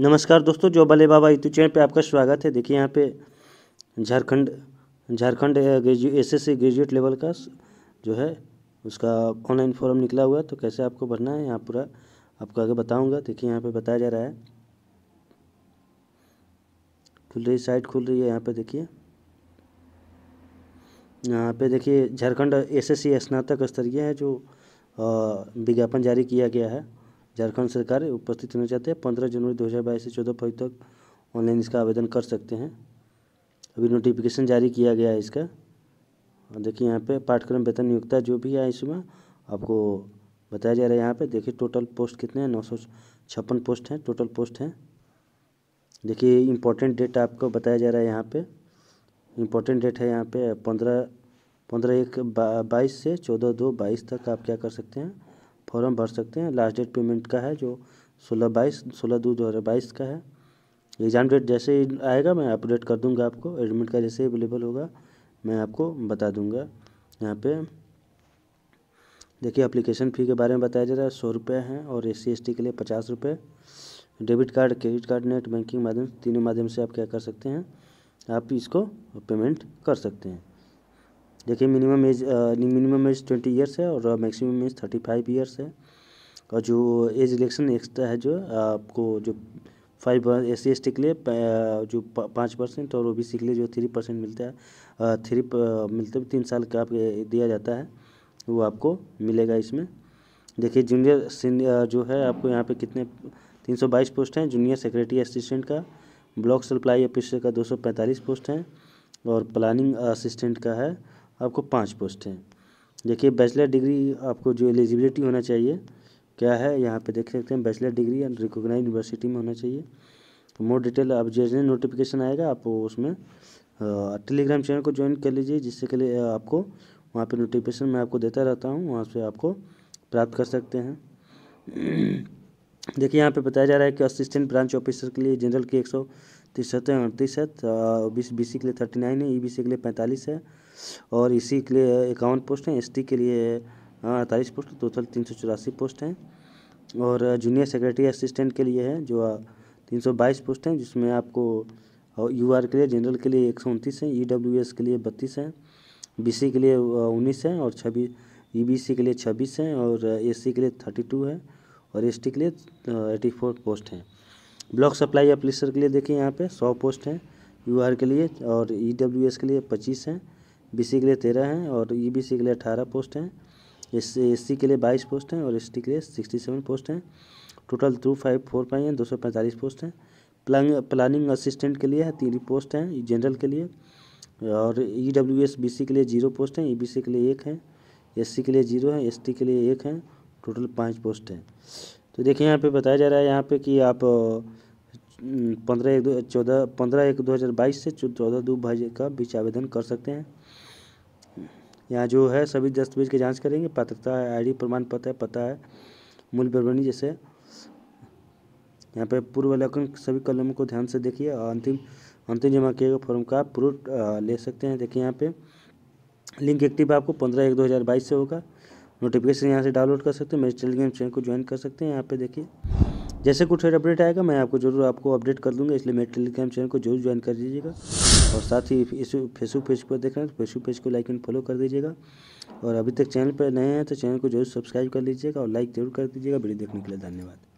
नमस्कार दोस्तों जो बले बाबा यूट्यूब चैनल पे आपका स्वागत है देखिए यहाँ पे झारखंड झारखंड ग्रेजु एस एस ग्रेजुएट लेवल का जो है उसका ऑनलाइन फॉर्म निकला हुआ है तो कैसे आपको भरना है यहाँ पूरा आपको आगे बताऊँगा देखिए यहाँ पे बताया जा रहा है खुल रही साइट खुल रही है यहाँ पर देखिए यहाँ पे देखिए झारखंड एसएससी स्नातक स्तरीय है जो विज्ञापन जारी किया गया है झारखंड सरकार उपस्थित होना चाहते हैं पंद्रह जनवरी दो हज़ार बाईस से चौदह फरवरी तक ऑनलाइन इसका आवेदन कर सकते हैं अभी नोटिफिकेशन जारी किया गया है इसका और देखिए यहाँ पे पाठ्यक्रम वेतन नियोक्ता जो भी है इसमें आपको बताया जा रहा है यहाँ पे देखिए टोटल पोस्ट कितने हैं नौ सौ छप्पन पोस्ट हैं टोटल पोस्ट हैं देखिए इम्पोर्टेंट डेट आपको बताया जा रहा है यहाँ पे इम्पोर्टेंट डेट है यहाँ पे पंद्रह पंद्रह एक बा, बाईस से चौदह दो बाईस तक आप क्या कर सकते हैं फॉर्म भर सकते हैं लास्ट डेट पेमेंट का है जो सोलह बाईस सोलह दो दो हज़ार बाईस का है एग्ज़ाम डेट जैसे ही आएगा मैं अपडेट कर दूंगा आपको एडमिट कार्ड जैसे अवेलेबल होगा मैं आपको बता दूंगा यहाँ पे देखिए एप्लीकेशन फ़ी के बारे में बताया जा रहा है सौ रुपये हैं और एस सी के लिए पचास रुपये debit card credit card net banking माध्यम तीनों माध्यम से आप क्या कर सकते हैं आप इसको पेमेंट कर सकते हैं देखिए minimum age minimum age twenty years है और maximum age thirty five years है और जो एज इलेक्शन एक्स्ट्रा है जो आपको जो फाइव एस सी के लिए जो पाँच परसेंट और ओ बी सी के लिए जो थ्री परसेंट मिलता है थ्री मिलते हैं तीन साल का आपके दिया जाता है वो आपको मिलेगा इसमें देखिए जूनियर सीनियर जो है आपको यहाँ पे कितने तीन सौ बाईस पोस्ट हैं जूनियर सेक्रेटरी असिस्टेंट का ब्लॉक सप्लाई ऑफिसर का दो सौ पैंतालीस पोस्ट हैं और प्लानिंग असिस्टेंट का है आपको पाँच पोस्ट हैं देखिए बैचलर डिग्री आपको जो एलिजिबिलिटी होना चाहिए क्या है यहाँ पे देख सकते हैं bachelor degree and recognise university में होना चाहिए मोर डिटेल आप जैसे नोटिफिकेशन आएगा आप उसमें टेलीग्राम चैनल को ज्वाइन कर लीजिए जिससे के लिए आपको वहाँ पे नोटिफिकेशन मैं आपको देता रहता हूँ वहाँ से आपको प्राप्त कर सकते हैं देखिए यहाँ पे बताया जा रहा है कि असिस्टेंट ब्रांच ऑफिसर के लिए जनरल की एक सौ तिरसठ है अड़तीस है तो, बी सी के लिए थर्टी नाइन है ई बी सी के लिए पैंतालीस है और ई सी के लिए इक्यावन पोस्ट हैं एस टी के लिए अड़तालीस पोस्ट टोटल तीन सौ चौरासी पोस्ट हैं और जूनियर सेक्रेटरी असिस्टेंट के लिए है जो तीन सौ बाईस पोस्ट हैं जिसमें आपको यू आर के लिए जनरल के लिए एक सौ उनतीस है ई डब्ल्यू एस के लिए बत्तीस है बी सी के लिए उन्नीस है और छब्बीस ई बी सी के लिए छब्बीस है और ए सी के लिए थर्टी टू है और एस टी के लिए एटी फोर पोस्ट हैं ब्लॉक सप्लाई अप्लिसर के लिए देखिए यहाँ पे सौ पोस्ट हैं यू के लिए और ई के लिए पच्चीस हैं बी के लिए तेरह हैं और ई के लिए अठारह पोस्ट हैं एस एस के लिए बाईस पोस्ट हैं और एस के लिए सिक्सटी सेवन पोस्ट हैं टोटल टू फाइव फोर पाई हैं दो सौ पैंतालीस पोस्ट हैं प्लान प्लानिंग असिस्टेंट के लिए है तीन पोस्ट हैं जनरल के लिए और E W S B C के लिए जीरो पोस्ट हैं ई बी सी के लिए एक है एस सी के लिए जीरो है एस टी के लिए एक है टोटल पाँच पोस्ट हैं तो देखिए यहाँ पे बताया जा रहा है यहाँ पे कि आप पंद्रह एक दो चौदह पंद्रह एक दो हज़ार बाईस से चौदह दो भाई का बीच आवेदन कर सकते हैं यहाँ जो है सभी दस्तावेज की जांच करेंगे पात्रता है आईडी प्रमाण पत्र है पता है मूल विवरणी जैसे यहाँ पे पूर्व लेखन सभी कलमों को ध्यान से देखिए और अंतिम अंतिम जमा किए गए फॉर्म का प्रूफ ले सकते हैं देखिए यहाँ पे लिंक एक्टिव आपको पंद्रह एक दो हज़ार बाईस से होगा नोटिफिकेशन यहाँ से डाउनलोड कर सकते हैं मेरे टेलीग्राम चैनल को ज्वाइन कर सकते हैं यहाँ पे देखिए जैसे कुछ और अपडेट आएगा मैं आपको जरूर आपको अपडेट कर दूंगा इसलिए मेरे टेलीग्राम चैनल को जरूर ज्वाइन कर दीजिएगा और साथ ही इस फेसबुक पेज पर देख रहे हैं फेसबुक तो पेज को लाइक एंड फॉलो कर दीजिएगा और अभी तक चैनल पर नए हैं तो चैनल को जरूर सब्सक्राइब कर लीजिएगा और लाइक जरूर कर दीजिएगा वीडियो देखने के लिए धन्यवाद